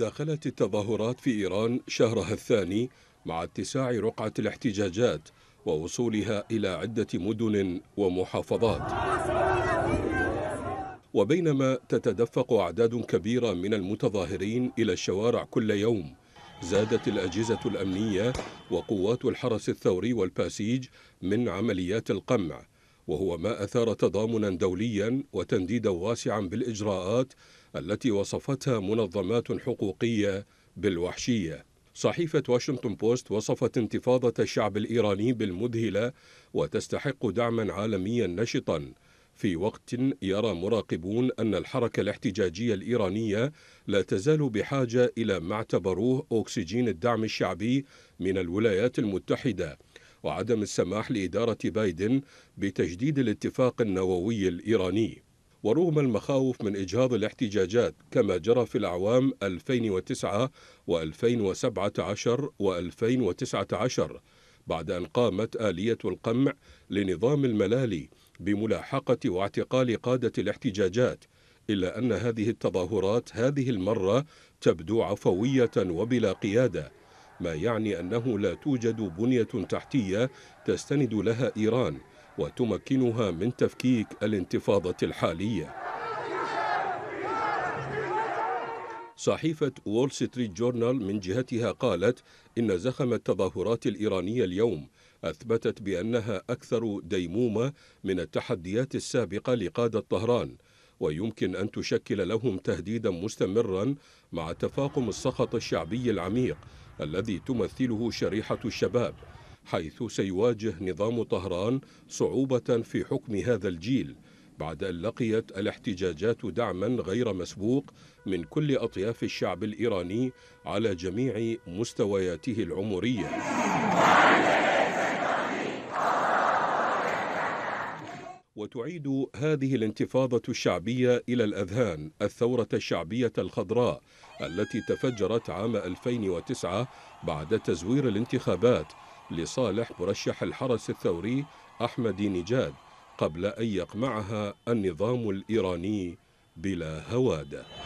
داخلت التظاهرات في إيران شهرها الثاني مع اتساع رقعة الاحتجاجات ووصولها إلى عدة مدن ومحافظات وبينما تتدفق أعداد كبيرة من المتظاهرين إلى الشوارع كل يوم زادت الأجهزة الأمنية وقوات الحرس الثوري والباسيج من عمليات القمع وهو ما أثار تضامنا دوليا وتنديدا واسعا بالإجراءات التي وصفتها منظمات حقوقية بالوحشية صحيفة واشنطن بوست وصفت انتفاضة الشعب الإيراني بالمذهلة وتستحق دعما عالميا نشطا في وقت يرى مراقبون أن الحركة الاحتجاجية الإيرانية لا تزال بحاجة إلى ما اعتبروه أكسجين الدعم الشعبي من الولايات المتحدة وعدم السماح لإدارة بايدن بتجديد الاتفاق النووي الإيراني ورغم المخاوف من إجهاض الاحتجاجات كما جرى في الأعوام 2009 و2017 و2019 بعد أن قامت آلية القمع لنظام الملالي بملاحقة واعتقال قادة الاحتجاجات إلا أن هذه التظاهرات هذه المرة تبدو عفوية وبلا قيادة ما يعني أنه لا توجد بنية تحتية تستند لها إيران وتمكنها من تفكيك الانتفاضة الحالية صحيفة وول ستريت جورنال من جهتها قالت إن زخم التظاهرات الإيرانية اليوم أثبتت بأنها أكثر ديمومة من التحديات السابقة لقادة طهران ويمكن أن تشكل لهم تهديدا مستمرا مع تفاقم السخط الشعبي العميق الذي تمثله شريحة الشباب حيث سيواجه نظام طهران صعوبة في حكم هذا الجيل بعد أن لقيت الاحتجاجات دعما غير مسبوق من كل أطياف الشعب الإيراني على جميع مستوياته العمرية وتعيد هذه الانتفاضة الشعبية إلى الأذهان الثورة الشعبية الخضراء التي تفجرت عام 2009 بعد تزوير الانتخابات لصالح مرشح الحرس الثوري أحمد نجاد قبل أن يقمعها النظام الإيراني بلا هواده